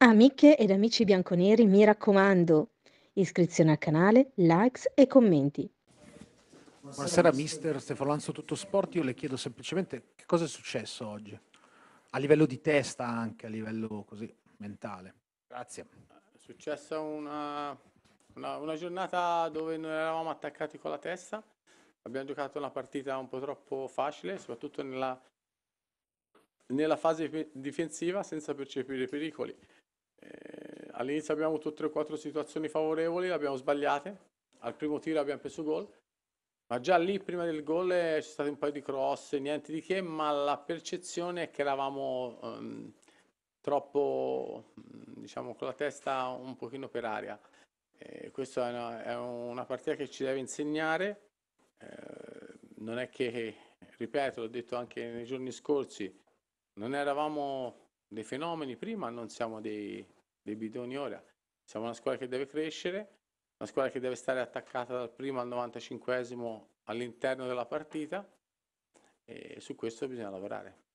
Amiche ed amici bianconeri, mi raccomando, iscrizione al canale, likes e commenti. Buonasera mister Stefano Lanzo Tutto Sport, io le chiedo semplicemente che cosa è successo oggi, a livello di testa anche, a livello così mentale. Grazie. È successa una, una, una giornata dove noi eravamo attaccati con la testa, abbiamo giocato una partita un po' troppo facile, soprattutto nella nella fase difensiva senza percepire pericoli. Eh, all'inizio abbiamo avuto 3 o 4 situazioni favorevoli, le abbiamo sbagliate, al primo tiro abbiamo preso gol, ma già lì prima del gol eh, c'è stato un paio di cross, niente di che, ma la percezione è che eravamo um, troppo, mm, diciamo, con la testa un pochino per aria. Eh, questa è una, è una, partita che ci deve insegnare, eh, non è che, ripeto, l'ho detto anche nei giorni scorsi, non eravamo dei fenomeni prima, non siamo dei, dei bidoni ora. Siamo una squadra che deve crescere, una squadra che deve stare attaccata dal primo al 95 all'interno della partita e su questo bisogna lavorare.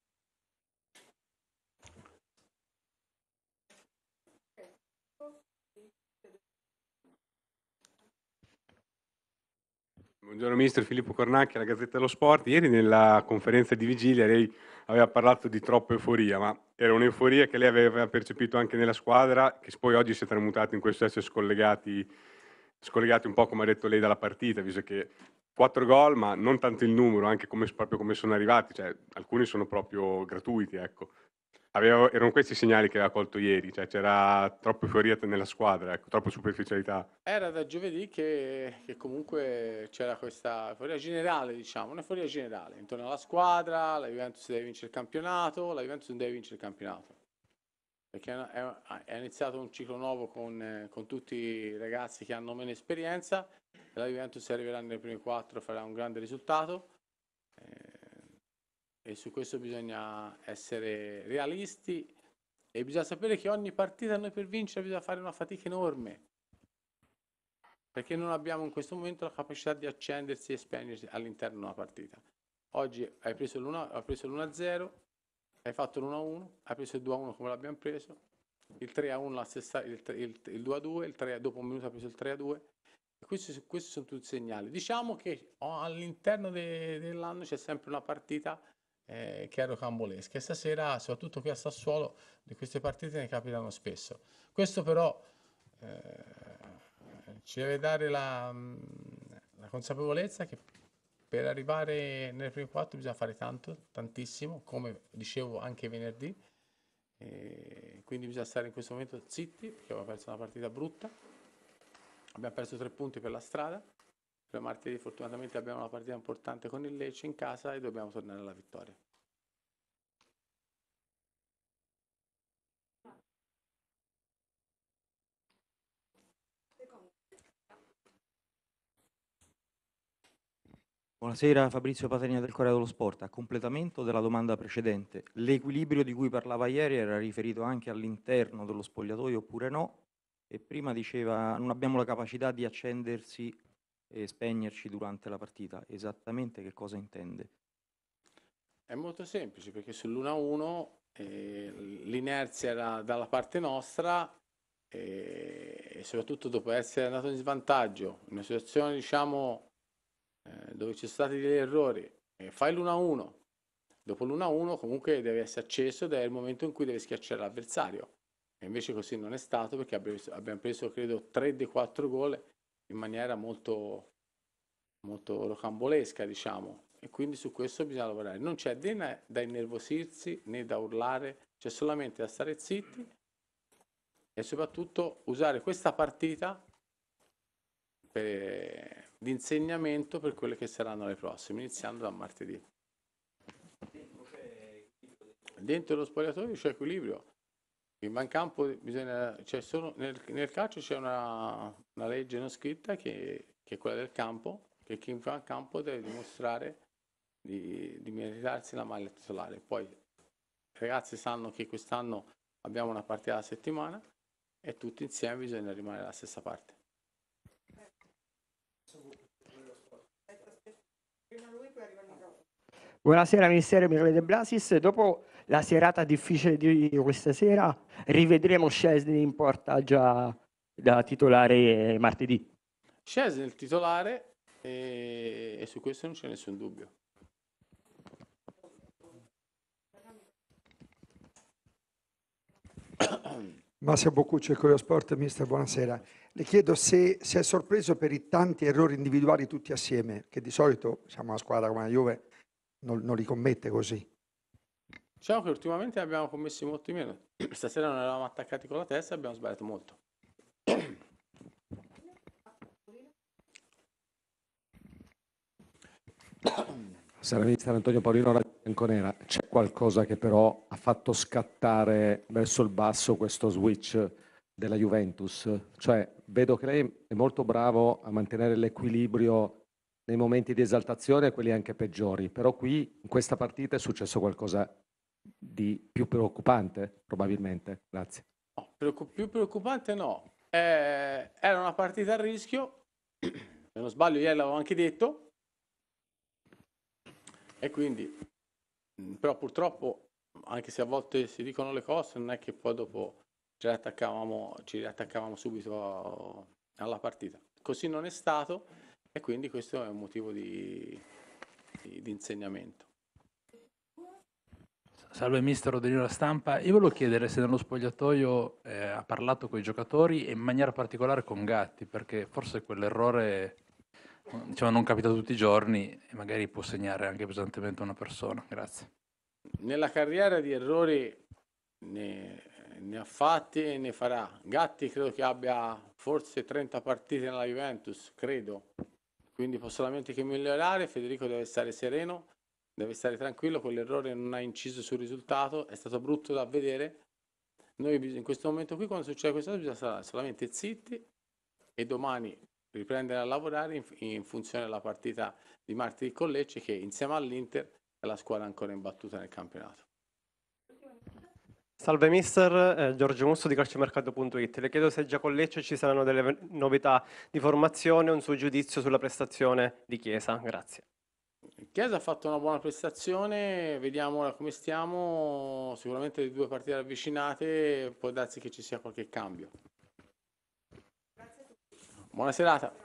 Buongiorno Ministro, Filippo Cornacchi, alla Gazzetta dello Sport. Ieri nella conferenza di vigilia lei aveva parlato di troppa euforia, ma era un'euforia che lei aveva percepito anche nella squadra, che poi oggi si è tramutata in questo essere scollegati, scollegati un po' come ha detto lei dalla partita, visto che quattro gol, ma non tanto il numero, anche come, proprio come sono arrivati, cioè alcuni sono proprio gratuiti, ecco avevo, erano questi i segnali che aveva colto ieri, cioè c'era troppa euforia nella squadra, ecco, troppa superficialità. Era da giovedì che, che comunque c'era questa euforia generale, diciamo, un'euforia generale intorno alla squadra, la Juventus deve vincere il campionato, la Juventus non deve vincere il campionato. Perché è, ah, è iniziato un ciclo nuovo con, con tutti i ragazzi che hanno meno esperienza, la Juventus arriverà nelle prime quattro, farà un grande risultato e su questo bisogna essere realisti e bisogna sapere che ogni partita noi per vincere bisogna fare una fatica enorme perché non abbiamo in questo momento la capacità di accendersi e spegnersi all'interno di una partita. Oggi hai preso l'1-0, hai fatto l'1-1, hai preso il 2-1 come l'abbiamo preso, il 3-1 la stessa, il, il, il 2-2, il 3, dopo un minuto ha preso il 3-2. Questi, questi sono tutti segnali. Diciamo che oh, all'interno de, dell'anno c'è sempre una partita eh, chiaro cambolesca e stasera soprattutto qui a Sassuolo di queste partite ne capitano spesso questo però eh, ci deve dare la, mm, la, consapevolezza che per arrivare nelle prime quattro bisogna fare tanto, tantissimo, come dicevo anche venerdì, e quindi bisogna stare in questo momento zitti perché abbiamo perso una partita brutta, abbiamo perso tre punti per la strada, poi martedì fortunatamente abbiamo una partita importante con il Lecce in casa e dobbiamo tornare alla vittoria. Buonasera Fabrizio Paterina del Corriere dello Sport. A completamento della domanda precedente, l'equilibrio di cui parlava ieri era riferito anche all'interno dello spogliatoio oppure no? E prima diceva non abbiamo la capacità di accendersi e spegnerci durante la partita, esattamente che cosa intende? È molto semplice perché sull'1-1 eh, l'inerzia era dalla parte nostra eh, e soprattutto dopo essere andato in svantaggio, in una situazione diciamo eh, dove ci sono stati degli errori, eh, fai l'1-1, dopo l'1-1 comunque deve essere acceso ed è il momento in cui devi schiacciare l'avversario. E invece così non è stato perché abbiamo preso, credo 3 dei 4 gol in maniera molto, molto rocambolesca, diciamo. E quindi su questo bisogna lavorare. Non c'è né da innervosirsi né da urlare, c'è solamente da stare zitti e soprattutto usare questa partita di insegnamento per quelle che saranno le prossime, iniziando da martedì. Dentro lo spogliatoio c'è equilibrio, ma in campo bisogna, cioè solo, nel, nel, calcio c'è una, una, legge non scritta che, che, è quella del campo, che chi fa in campo deve dimostrare di, di meritarsi la maglia titolare. Poi i ragazzi sanno che quest'anno abbiamo una partita alla settimana e tutti insieme bisogna rimanere alla stessa parte. Buonasera Ministero Michele De Blasis, dopo la serata difficile di questa sera, rivedremo Scesni in porta già da titolare eh, martedì. Scesni il titolare e... e su questo non c'è nessun dubbio. Massimo Boccuccio, Sport, mister, buonasera. Le chiedo se si è sorpreso per i tanti errori individuali tutti assieme, che di solito siamo una squadra come la Juve non, non li commette così. Diciamo che ultimamente abbiamo commessi molti meno. Stasera non eravamo attaccati con la testa e abbiamo sbagliato molto. Sarà ministro Antonio Paolino Bianconera, c'è qualcosa che però ha fatto scattare verso il basso questo switch della Juventus? Cioè, vedo che lei è molto bravo a mantenere l'equilibrio nei momenti di esaltazione e quelli anche peggiori, però qui in questa partita è successo qualcosa di più preoccupante, probabilmente. Grazie. No, preoccup- più preoccupante no. Eh, era una partita a rischio, se non sbaglio ieri l'avevo anche detto, e quindi, mm, però purtroppo, anche se a volte si dicono le cose, non è che poi dopo ci riattaccavamo, ci riattaccavamo subito a, alla partita. Così non è stato e quindi questo è un motivo di, di, di insegnamento. Salve mister Rodrigo La Stampa, io volevo chiedere se nello spogliatoio eh, ha parlato con i giocatori e in maniera particolare con Gatti, perché forse quell'errore diciamo, non capita tutti i giorni e magari può segnare anche pesantemente una persona. Grazie. Nella carriera di errori ne, ne ha fatti e ne farà. Gatti credo che abbia forse 30 partite nella Juventus, credo, quindi può solamente che migliorare, Federico deve stare sereno deve stare tranquillo, quell'errore non ha inciso sul risultato, è stato brutto da vedere. Noi in questo momento qui, quando succede questo, bisogna stare solamente zitti e domani riprendere a lavorare in, in funzione della partita di martedì con Lecce che insieme all'Inter è la squadra ancora imbattuta nel campionato. Salve mister, eh, Giorgio Musso di calciomercato.it. Le chiedo se già con Lecce ci saranno delle novità di formazione un suo giudizio sulla prestazione di Chiesa. Grazie. Chiesa ha fatto una buona prestazione, vediamo ora come stiamo, sicuramente le due partite ravvicinate, può darsi che ci sia qualche cambio. Buona serata.